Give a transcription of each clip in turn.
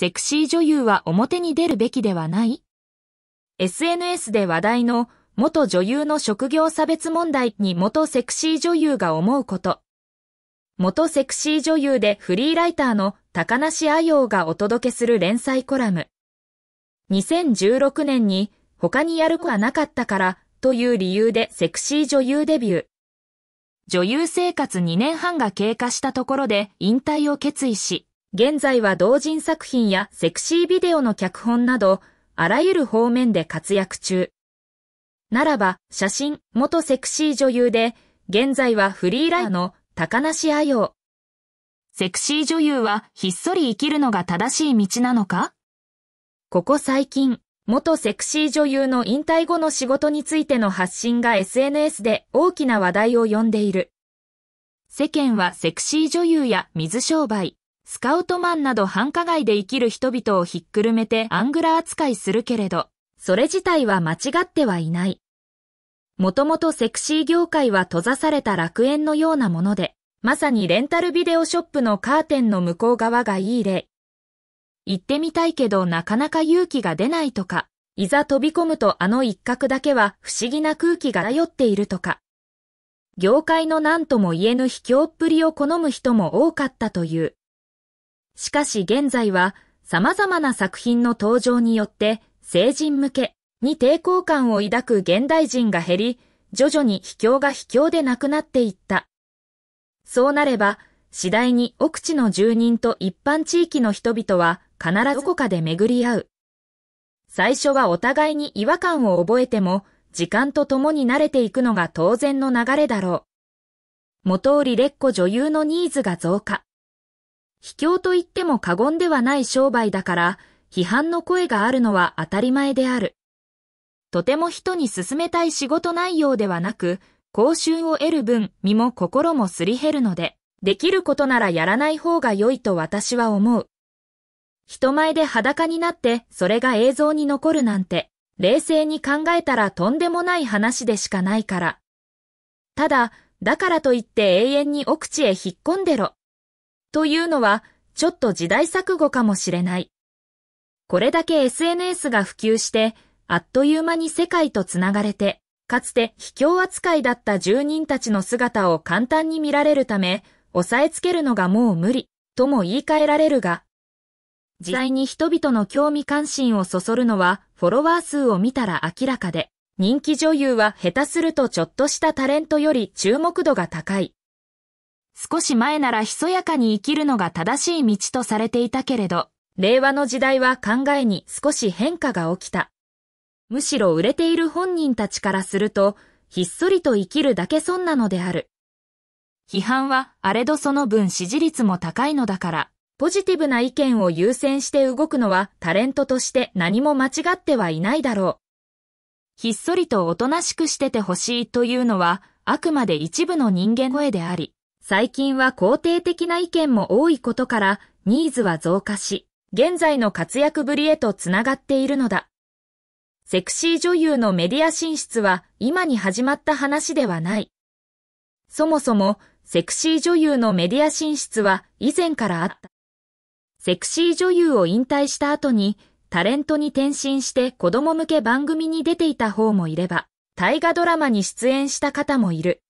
セクシー女優は表に出るべきではない ?SNS で話題の元女優の職業差別問題に元セクシー女優が思うこと。元セクシー女優でフリーライターの高梨あよがお届けする連載コラム。2016年に他にやる子はなかったからという理由でセクシー女優デビュー。女優生活2年半が経過したところで引退を決意し、現在は同人作品やセクシービデオの脚本など、あらゆる方面で活躍中。ならば、写真、元セクシー女優で、現在はフリーライターの高梨あよセクシー女優はひっそり生きるのが正しい道なのかここ最近、元セクシー女優の引退後の仕事についての発信が SNS で大きな話題を呼んでいる。世間はセクシー女優や水商売、スカウトマンなど繁華街で生きる人々をひっくるめてアングラ扱いするけれど、それ自体は間違ってはいない。もともとセクシー業界は閉ざされた楽園のようなもので、まさにレンタルビデオショップのカーテンの向こう側がいい例。行ってみたいけどなかなか勇気が出ないとか、いざ飛び込むとあの一角だけは不思議な空気が漂っているとか。業界の何とも言えぬ卑怯っぷりを好む人も多かったという。しかし現在は様々な作品の登場によって成人向けに抵抗感を抱く現代人が減り、徐々に卑怯が卑怯でなくなっていった。そうなれば、次第に奥地の住人と一般地域の人々は必ずどこかで巡り合う。最初はお互いに違和感を覚えても、時間とともに慣れていくのが当然の流れだろう。元れっ子女優のニーズが増加。卑怯と言っても過言ではない商売だから、批判の声があるのは当たり前である。とても人に勧めたい仕事内容ではなく、報酬を得る分、身も心もすり減るので、できることならやらない方が良いと私は思う。人前で裸になって、それが映像に残るなんて、冷静に考えたらとんでもない話でしかないから。ただ、だからといって永遠に奥地へ引っ込んでろ、というのは、ちょっと時代錯誤かもしれない。これだけ SNS が普及して、あっという間に世界とつながれて、かつて卑怯扱いだった住人たちの姿を簡単に見られるため、押さえつけるのがもう無理、とも言い換えられるが、実際に人々の興味関心をそそるのは、フォロワー数を見たら明らかで、人気女優は下手するとちょっとしたタレントより注目度が高い。少し前ならひそやかに生きるのが正しい道とされていたけれど、令和の時代は考えに少し変化が起きた。むしろ売れている本人たちからすると、ひっそりと生きるだけ損なのである。批判はあれどその分支持率も高いのだから、ポジティブな意見を優先して動くのはタレントとして何も間違ってはいないだろう。ひっそりとおとなしくしててほしいというのは、あくまで一部の人間声であり、最近は肯定的な意見も多いことからニーズは増加し、現在の活躍ぶりへとつながっているのだ。セクシー女優のメディア進出は今に始まった話ではない。そもそもセクシー女優のメディア進出は以前からあった。セクシー女優を引退した後にタレントに転身して子供向け番組に出ていた方もいれば、大河ドラマに出演した方もいる。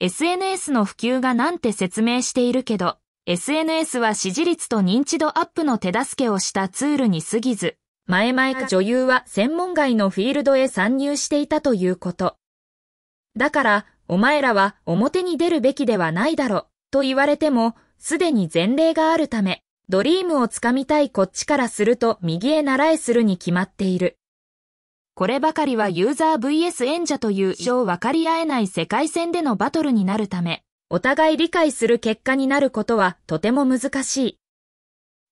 SNS の普及がなんて説明しているけど、SNS は支持率と認知度アップの手助けをしたツールに過ぎず、前々女優は専門外のフィールドへ参入していたということ。だから、お前らは表に出るべきではないだろ、と言われても、すでに前例があるため、ドリームをつかみたいこっちからすると右へ習えするに決まっている。こればかりはユーザー VS 演者という一生分かり合えない世界線でのバトルになるため、お互い理解する結果になることはとても難しい。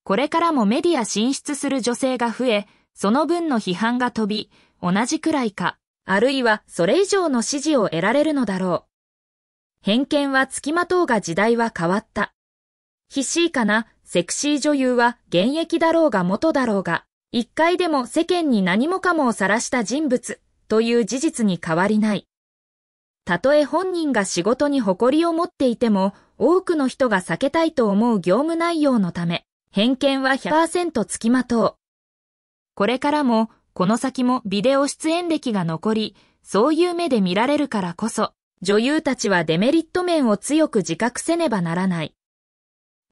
これからもメディア進出する女性が増え、その分の批判が飛び、同じくらいか、あるいはそれ以上の支持を得られるのだろう。偏見は付きまとうが時代は変わった。必死かな、セクシー女優は現役だろうが元だろうが、一回でも世間に何もかもを晒した人物という事実に変わりない。たとえ本人が仕事に誇りを持っていても、多くの人が避けたいと思う業務内容のため、偏見は100%つきまとう。これからも、この先もビデオ出演歴が残り、そういう目で見られるからこそ、女優たちはデメリット面を強く自覚せねばならない。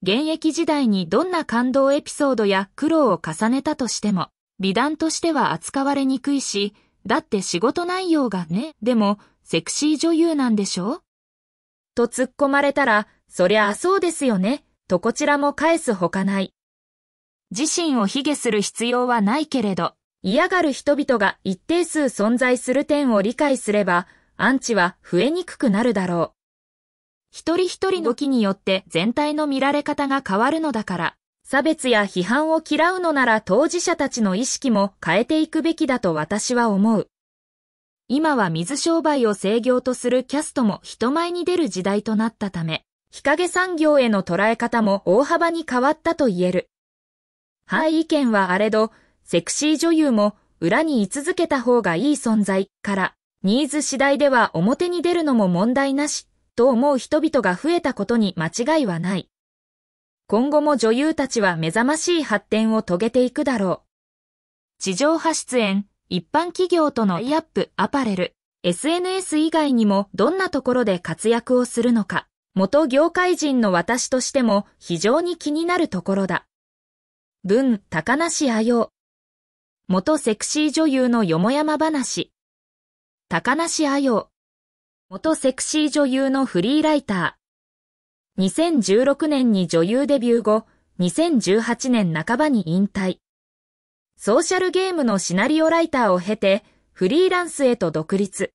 現役時代にどんな感動エピソードや苦労を重ねたとしても、美談としては扱われにくいし、だって仕事内容がね、でも、セクシー女優なんでしょと突っ込まれたら、そりゃあそうですよね、とこちらも返すほかない。自身を卑下する必要はないけれど、嫌がる人々が一定数存在する点を理解すれば、アンチは増えにくくなるだろう。一人一人の時によって全体の見られ方が変わるのだから、差別や批判を嫌うのなら当事者たちの意識も変えていくべきだと私は思う。今は水商売を制御とするキャストも人前に出る時代となったため、日陰産業への捉え方も大幅に変わったと言える。はい、意見はあれど、セクシー女優も裏に居続けた方がいい存在から、ニーズ次第では表に出るのも問題なしと思う人々が増えたことに間違いはない。今後も女優たちは目覚ましい発展を遂げていくだろう。地上波出演、一般企業とのイアップ、アパレル、SNS 以外にもどんなところで活躍をするのか、元業界人の私としても非常に気になるところだ。文、高梨あよう。元セクシー女優のよもやま話。高梨あよう。元セクシー女優のフリーライター。2016年に女優デビュー後、2018年半ばに引退。ソーシャルゲームのシナリオライターを経て、フリーランスへと独立。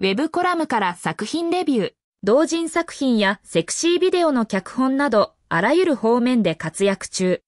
ウェブコラムから作品レビュー、同人作品やセクシービデオの脚本など、あらゆる方面で活躍中。